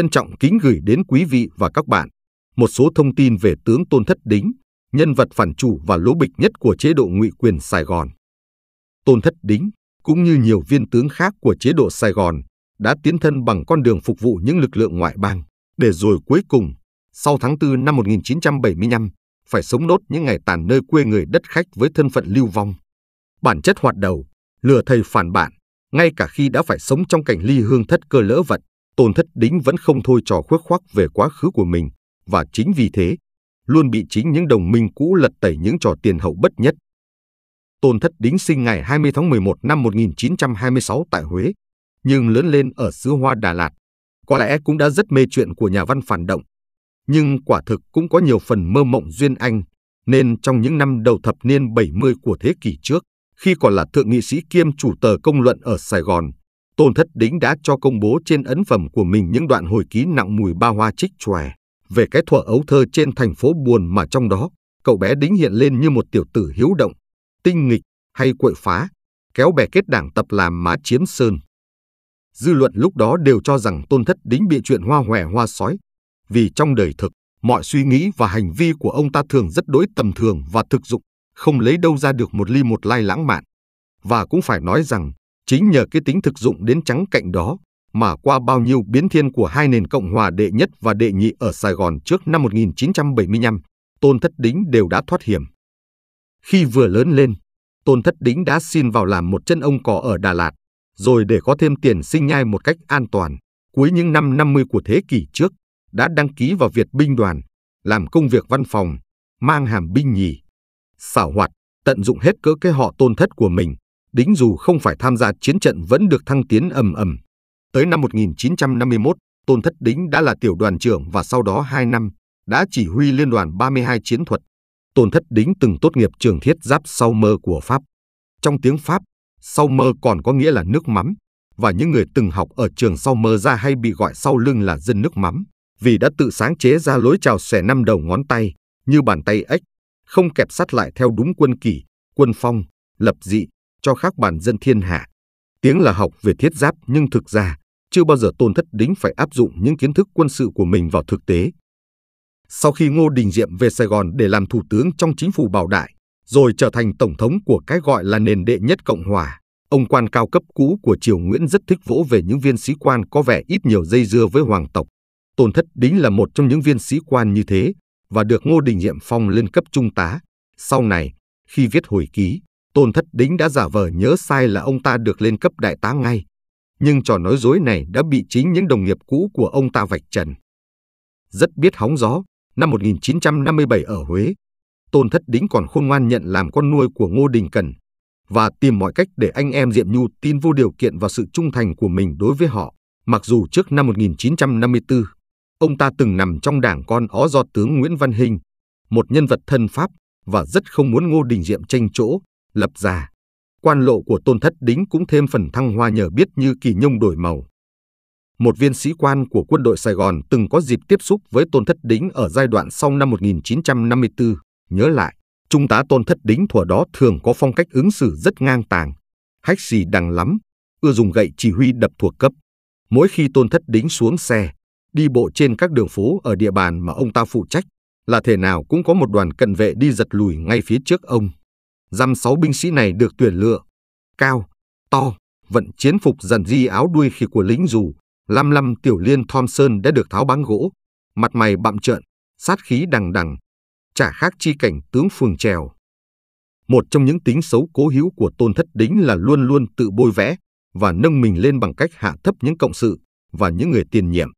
Trân trọng kính gửi đến quý vị và các bạn một số thông tin về tướng Tôn Thất Đính, nhân vật phản chủ và lỗ bịch nhất của chế độ ngụy quyền Sài Gòn. Tôn Thất Đính, cũng như nhiều viên tướng khác của chế độ Sài Gòn, đã tiến thân bằng con đường phục vụ những lực lượng ngoại bang, để rồi cuối cùng, sau tháng 4 năm 1975, phải sống nốt những ngày tàn nơi quê người đất khách với thân phận lưu vong. Bản chất hoạt đầu, lừa thầy phản bạn, ngay cả khi đã phải sống trong cảnh ly hương thất cơ lỡ vật. Tôn Thất Đính vẫn không thôi trò khuất khoác về quá khứ của mình và chính vì thế luôn bị chính những đồng minh cũ lật tẩy những trò tiền hậu bất nhất. Tôn Thất Đính sinh ngày 20 tháng 11 năm 1926 tại Huế, nhưng lớn lên ở xứ Hoa Đà Lạt. Có lẽ cũng đã rất mê chuyện của nhà văn phản động, nhưng quả thực cũng có nhiều phần mơ mộng duyên anh, nên trong những năm đầu thập niên 70 của thế kỷ trước, khi còn là thượng nghị sĩ kiêm chủ tờ công luận ở Sài Gòn, Tôn Thất Đính đã cho công bố trên ấn phẩm của mình những đoạn hồi ký nặng mùi ba hoa trích chòe về cái thuở ấu thơ trên thành phố buồn mà trong đó cậu bé Đính hiện lên như một tiểu tử hiếu động, tinh nghịch hay quậy phá, kéo bè kết đảng tập làm má chiếm sơn. Dư luận lúc đó đều cho rằng Tôn Thất Đính bị chuyện hoa hòe hoa sói, vì trong đời thực, mọi suy nghĩ và hành vi của ông ta thường rất đối tầm thường và thực dụng, không lấy đâu ra được một ly một lai lãng mạn. Và cũng phải nói rằng, Chính nhờ cái tính thực dụng đến trắng cạnh đó mà qua bao nhiêu biến thiên của hai nền Cộng hòa đệ nhất và đệ nhị ở Sài Gòn trước năm 1975, Tôn Thất Đính đều đã thoát hiểm. Khi vừa lớn lên, Tôn Thất Đính đã xin vào làm một chân ông cỏ ở Đà Lạt, rồi để có thêm tiền sinh nhai một cách an toàn, cuối những năm 50 của thế kỷ trước, đã đăng ký vào Việt binh đoàn, làm công việc văn phòng, mang hàm binh nhì. Xảo hoạt, tận dụng hết cỡ cái họ tôn thất của mình, Đính dù không phải tham gia chiến trận vẫn được thăng tiến ầm ầm. Tới năm 1951, Tôn Thất Đính đã là tiểu đoàn trưởng và sau đó 2 năm đã chỉ huy liên đoàn 32 chiến thuật. Tôn Thất Đính từng tốt nghiệp trường thiết giáp sau mơ của Pháp. Trong tiếng Pháp, sau mơ còn có nghĩa là nước mắm, và những người từng học ở trường sau mơ ra hay bị gọi sau lưng là dân nước mắm, vì đã tự sáng chế ra lối chào xẻ năm đầu ngón tay, như bàn tay ếch, không kẹp sắt lại theo đúng quân kỷ, quân phong, lập dị cho khác bản dân thiên hạ. Tiếng là học về thiết giáp nhưng thực ra chưa bao giờ Tôn Thất Đính phải áp dụng những kiến thức quân sự của mình vào thực tế. Sau khi Ngô Đình Diệm về Sài Gòn để làm thủ tướng trong chính phủ Bảo Đại, rồi trở thành tổng thống của cái gọi là nền đệ nhất Cộng Hòa, ông quan cao cấp cũ của Triều Nguyễn rất thích vỗ về những viên sĩ quan có vẻ ít nhiều dây dưa với hoàng tộc. Tôn Thất Đính là một trong những viên sĩ quan như thế và được Ngô Đình Diệm phong lên cấp trung tá. Sau này, khi viết hồi ký, Tôn Thất Đính đã giả vờ nhớ sai là ông ta được lên cấp đại tá ngay, nhưng trò nói dối này đã bị chính những đồng nghiệp cũ của ông ta vạch trần. Rất biết hóng gió, năm 1957 ở Huế, Tôn Thất Đính còn khôn ngoan nhận làm con nuôi của Ngô Đình Cần và tìm mọi cách để anh em Diệm Nhu tin vô điều kiện vào sự trung thành của mình đối với họ, mặc dù trước năm 1954, ông ta từng nằm trong đảng con ó do tướng Nguyễn Văn Hình, một nhân vật thân Pháp và rất không muốn Ngô Đình Diệm tranh chỗ lập già. Quan lộ của tôn thất đính cũng thêm phần thăng hoa nhờ biết như kỳ nhung đổi màu. Một viên sĩ quan của quân đội Sài Gòn từng có dịp tiếp xúc với tôn thất đính ở giai đoạn sau năm 1954, nhớ lại, trung tá tôn thất đính thuở đó thường có phong cách ứng xử rất ngang tàng, hách xì đằng lắm, ưa dùng gậy chỉ huy đập thuộc cấp. Mỗi khi tôn thất đính xuống xe, đi bộ trên các đường phố ở địa bàn mà ông ta phụ trách, là thể nào cũng có một đoàn cận vệ đi giật lùi ngay phía trước ông. Dăm sáu binh sĩ này được tuyển lựa, cao, to, vận chiến phục dần di áo đuôi khi của lính dù, lăm lăm tiểu liên Thompson đã được tháo bán gỗ, mặt mày bạm trợn, sát khí đằng đằng, chả khác chi cảnh tướng phường trèo. Một trong những tính xấu cố hữu của tôn thất đính là luôn luôn tự bôi vẽ và nâng mình lên bằng cách hạ thấp những cộng sự và những người tiền nhiệm.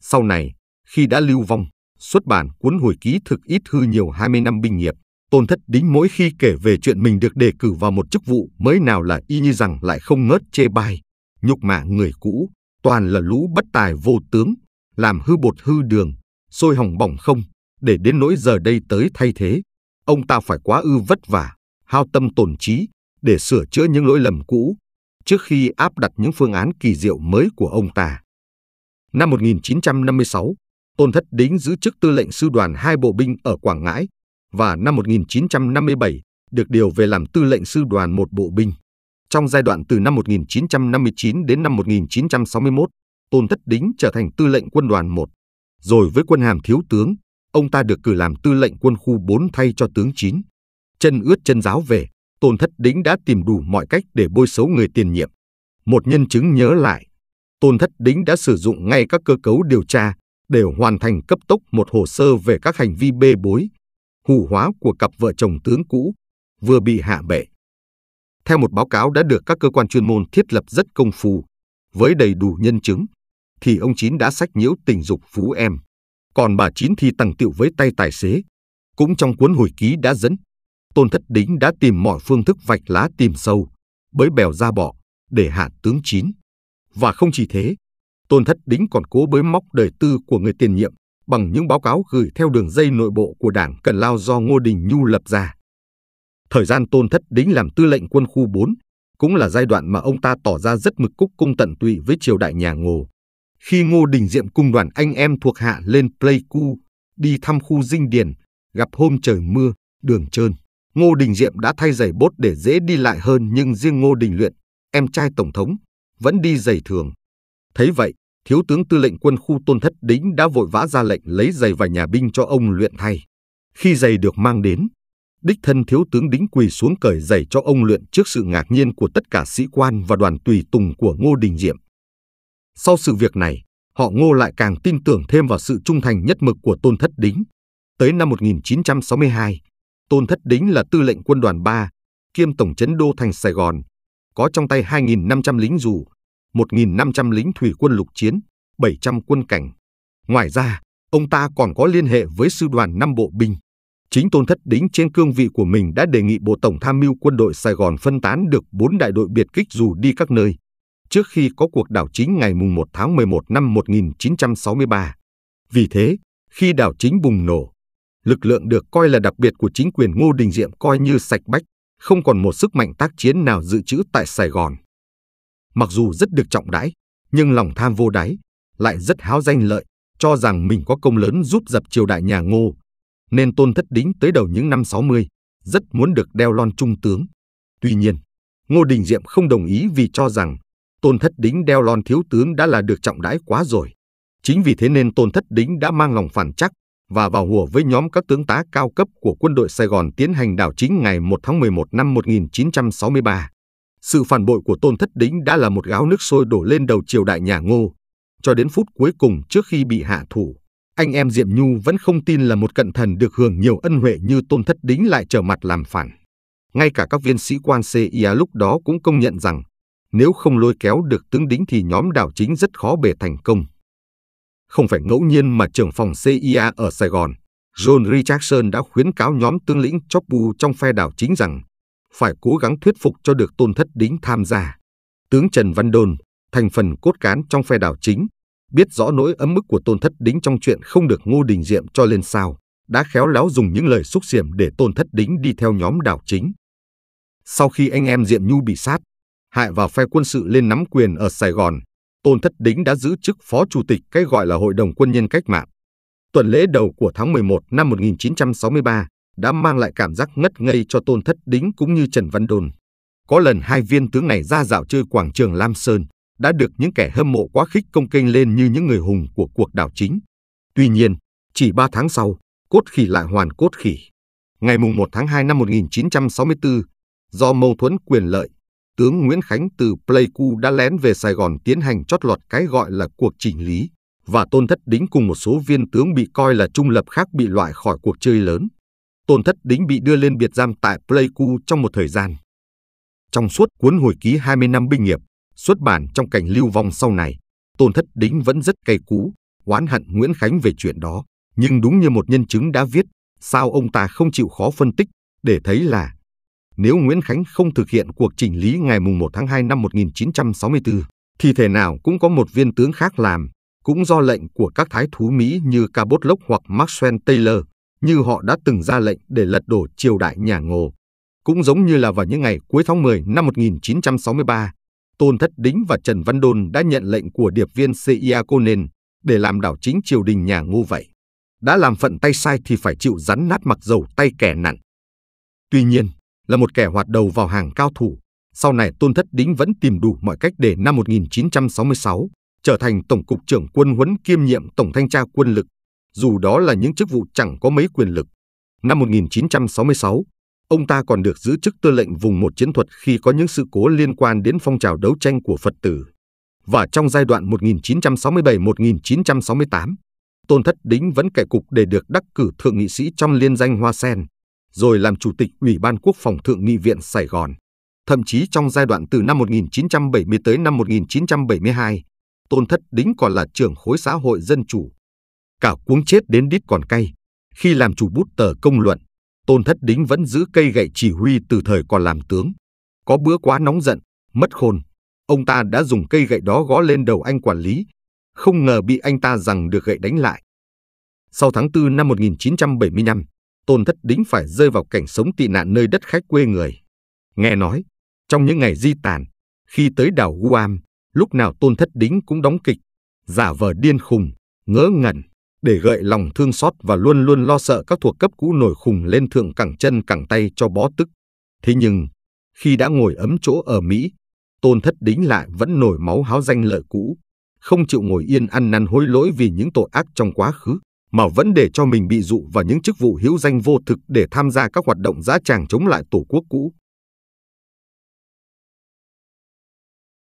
Sau này, khi đã lưu vong, xuất bản cuốn hồi ký thực ít hư nhiều 20 năm binh nghiệp, Tôn Thất Đính mỗi khi kể về chuyện mình được đề cử vào một chức vụ mới nào là y như rằng lại không ngớt chê bai, nhục mạ người cũ, toàn là lũ bất tài vô tướng, làm hư bột hư đường, sôi hỏng bỏng không, để đến nỗi giờ đây tới thay thế. Ông ta phải quá ư vất vả, hao tâm tổn trí để sửa chữa những lỗi lầm cũ trước khi áp đặt những phương án kỳ diệu mới của ông ta. Năm 1956, Tôn Thất Đính giữ chức tư lệnh sư đoàn hai bộ binh ở Quảng Ngãi và năm 1957 được điều về làm tư lệnh sư đoàn một bộ binh. Trong giai đoạn từ năm 1959 đến năm 1961, Tôn Thất Đính trở thành tư lệnh quân đoàn 1. Rồi với quân hàm thiếu tướng, ông ta được cử làm tư lệnh quân khu 4 thay cho tướng 9. Chân ướt chân giáo về, Tôn Thất Đính đã tìm đủ mọi cách để bôi xấu người tiền nhiệm. Một nhân chứng nhớ lại, Tôn Thất Đính đã sử dụng ngay các cơ cấu điều tra để hoàn thành cấp tốc một hồ sơ về các hành vi bê bối hủ hóa của cặp vợ chồng tướng cũ vừa bị hạ bệ. Theo một báo cáo đã được các cơ quan chuyên môn thiết lập rất công phu, với đầy đủ nhân chứng, thì ông Chín đã sách nhiễu tình dục phú em. Còn bà Chín thì tăng tiệu với tay tài xế. Cũng trong cuốn hồi ký đã dẫn, Tôn Thất Đính đã tìm mọi phương thức vạch lá tìm sâu, bới bèo ra bọ để hạ tướng Chín. Và không chỉ thế, Tôn Thất Đính còn cố bới móc đời tư của người tiền nhiệm bằng những báo cáo gửi theo đường dây nội bộ của Đảng Cần Lao do Ngô Đình Nhu lập ra. Thời gian Tôn Thất Đính làm tư lệnh quân khu 4 cũng là giai đoạn mà ông ta tỏ ra rất mực cúc cung tận tụy với triều đại nhà Ngô. Khi Ngô Đình Diệm cùng đoàn anh em thuộc hạ lên Pleiku, đi thăm khu dinh điền, gặp hôm trời mưa, đường trơn. Ngô Đình Diệm đã thay giày bốt để dễ đi lại hơn nhưng riêng Ngô Đình Luyện, em trai Tổng thống, vẫn đi giày thường. Thấy vậy, thiếu tướng tư lệnh quân khu Tôn Thất Đính đã vội vã ra lệnh lấy giày và nhà binh cho ông luyện thay. Khi giày được mang đến, đích thân thiếu tướng Đính quỳ xuống cởi giày cho ông luyện trước sự ngạc nhiên của tất cả sĩ quan và đoàn tùy tùng của Ngô Đình Diệm. Sau sự việc này, họ Ngô lại càng tin tưởng thêm vào sự trung thành nhất mực của Tôn Thất Đính. Tới năm 1962, Tôn Thất Đính là tư lệnh quân đoàn 3, kiêm tổng chấn đô thành Sài Gòn, có trong tay 2.500 lính dù, 1.500 lính thủy quân lục chiến, 700 quân cảnh. Ngoài ra, ông ta còn có liên hệ với sư đoàn 5 bộ binh. Chính Tôn Thất Đính trên cương vị của mình đã đề nghị Bộ Tổng Tham mưu quân đội Sài Gòn phân tán được 4 đại đội biệt kích dù đi các nơi, trước khi có cuộc đảo chính ngày 1 tháng 11 năm 1963. Vì thế, khi đảo chính bùng nổ, lực lượng được coi là đặc biệt của chính quyền Ngô Đình Diệm coi như sạch bách, không còn một sức mạnh tác chiến nào dự trữ tại Sài Gòn mặc dù rất được trọng đãi, nhưng lòng tham vô đáy, lại rất háo danh lợi, cho rằng mình có công lớn giúp dập triều đại nhà Ngô, nên Tôn Thất Đính tới đầu những năm 60, rất muốn được đeo lon trung tướng. Tuy nhiên, Ngô Đình Diệm không đồng ý vì cho rằng Tôn Thất Đính đeo lon thiếu tướng đã là được trọng đãi quá rồi. Chính vì thế nên Tôn Thất Đính đã mang lòng phản chắc và vào hùa với nhóm các tướng tá cao cấp của quân đội Sài Gòn tiến hành đảo chính ngày 1 tháng 11 năm 1963. Sự phản bội của Tôn Thất Đính đã là một gáo nước sôi đổ lên đầu triều đại nhà Ngô. Cho đến phút cuối cùng trước khi bị hạ thủ, anh em Diệm Nhu vẫn không tin là một cận thần được hưởng nhiều ân huệ như Tôn Thất Đính lại trở mặt làm phản. Ngay cả các viên sĩ quan CIA lúc đó cũng công nhận rằng nếu không lôi kéo được tướng Đính thì nhóm đảo chính rất khó bề thành công. Không phải ngẫu nhiên mà trưởng phòng CIA ở Sài Gòn, John Richardson đã khuyến cáo nhóm tướng lĩnh Chopu trong phe đảo chính rằng phải cố gắng thuyết phục cho được Tôn Thất Đính tham gia. Tướng Trần Văn Đôn, thành phần cốt cán trong phe đảo chính, biết rõ nỗi ấm ức của Tôn Thất Đính trong chuyện không được Ngô Đình Diệm cho lên sao, đã khéo léo dùng những lời xúc xiểm để Tôn Thất Đính đi theo nhóm đảo chính. Sau khi anh em Diệm Nhu bị sát, hại vào phe quân sự lên nắm quyền ở Sài Gòn, Tôn Thất Đính đã giữ chức phó chủ tịch cái gọi là Hội đồng Quân nhân Cách mạng. Tuần lễ đầu của tháng 11 năm 1963, đã mang lại cảm giác ngất ngây cho Tôn Thất Đính cũng như Trần Văn Đồn. Có lần hai viên tướng này ra dạo chơi quảng trường Lam Sơn, đã được những kẻ hâm mộ quá khích công kênh lên như những người hùng của cuộc đảo chính. Tuy nhiên, chỉ ba tháng sau, cốt khỉ lại hoàn cốt khỉ. Ngày mùng 1 tháng 2 năm 1964, do mâu thuẫn quyền lợi, tướng Nguyễn Khánh từ Pleiku đã lén về Sài Gòn tiến hành chót lọt cái gọi là cuộc chỉnh lý và Tôn Thất Đính cùng một số viên tướng bị coi là trung lập khác bị loại khỏi cuộc chơi lớn. Tôn Thất Đính bị đưa lên biệt giam tại Pleiku trong một thời gian. Trong suốt cuốn hồi ký 20 năm binh nghiệp, xuất bản trong cảnh lưu vong sau này, Tôn Thất Đính vẫn rất cay cú, oán hận Nguyễn Khánh về chuyện đó. Nhưng đúng như một nhân chứng đã viết, sao ông ta không chịu khó phân tích để thấy là nếu Nguyễn Khánh không thực hiện cuộc chỉnh lý ngày 1 tháng 2 năm 1964, thì thể nào cũng có một viên tướng khác làm, cũng do lệnh của các thái thú Mỹ như Cabot Locke hoặc Maxwell Taylor như họ đã từng ra lệnh để lật đổ triều đại nhà Ngô. Cũng giống như là vào những ngày cuối tháng 10 năm 1963, Tôn Thất Đính và Trần Văn Đôn đã nhận lệnh của điệp viên CIA Conan để làm đảo chính triều đình nhà Ngô vậy. Đã làm phận tay sai thì phải chịu rắn nát mặc dầu tay kẻ nặn. Tuy nhiên, là một kẻ hoạt đầu vào hàng cao thủ, sau này Tôn Thất Đính vẫn tìm đủ mọi cách để năm 1966 trở thành Tổng cục trưởng quân huấn kiêm nhiệm Tổng thanh tra quân lực dù đó là những chức vụ chẳng có mấy quyền lực. Năm 1966, ông ta còn được giữ chức tư lệnh vùng một chiến thuật khi có những sự cố liên quan đến phong trào đấu tranh của Phật tử. Và trong giai đoạn 1967-1968, Tôn Thất Đính vẫn kẻ cục để được đắc cử thượng nghị sĩ trong liên danh Hoa Sen, rồi làm chủ tịch Ủy ban Quốc phòng Thượng nghị viện Sài Gòn. Thậm chí trong giai đoạn từ năm 1970 tới năm 1972, Tôn Thất Đính còn là trưởng khối xã hội dân chủ cả cuống chết đến đít còn cay. Khi làm chủ bút tờ công luận, Tôn Thất Đính vẫn giữ cây gậy chỉ huy từ thời còn làm tướng. Có bữa quá nóng giận, mất khôn, ông ta đã dùng cây gậy đó gõ lên đầu anh quản lý, không ngờ bị anh ta rằng được gậy đánh lại. Sau tháng 4 năm 1975, Tôn Thất Đính phải rơi vào cảnh sống tị nạn nơi đất khách quê người. Nghe nói, trong những ngày di tản, khi tới đảo Guam, lúc nào Tôn Thất Đính cũng đóng kịch, giả vờ điên khùng, ngớ ngẩn, để gợi lòng thương xót và luôn luôn lo sợ các thuộc cấp cũ nổi khùng lên thượng cẳng chân cẳng tay cho bó tức. Thế nhưng, khi đã ngồi ấm chỗ ở Mỹ, tôn thất đính lại vẫn nổi máu háo danh lợi cũ, không chịu ngồi yên ăn năn hối lỗi vì những tội ác trong quá khứ, mà vẫn để cho mình bị dụ vào những chức vụ hữu danh vô thực để tham gia các hoạt động giá tràng chống lại tổ quốc cũ.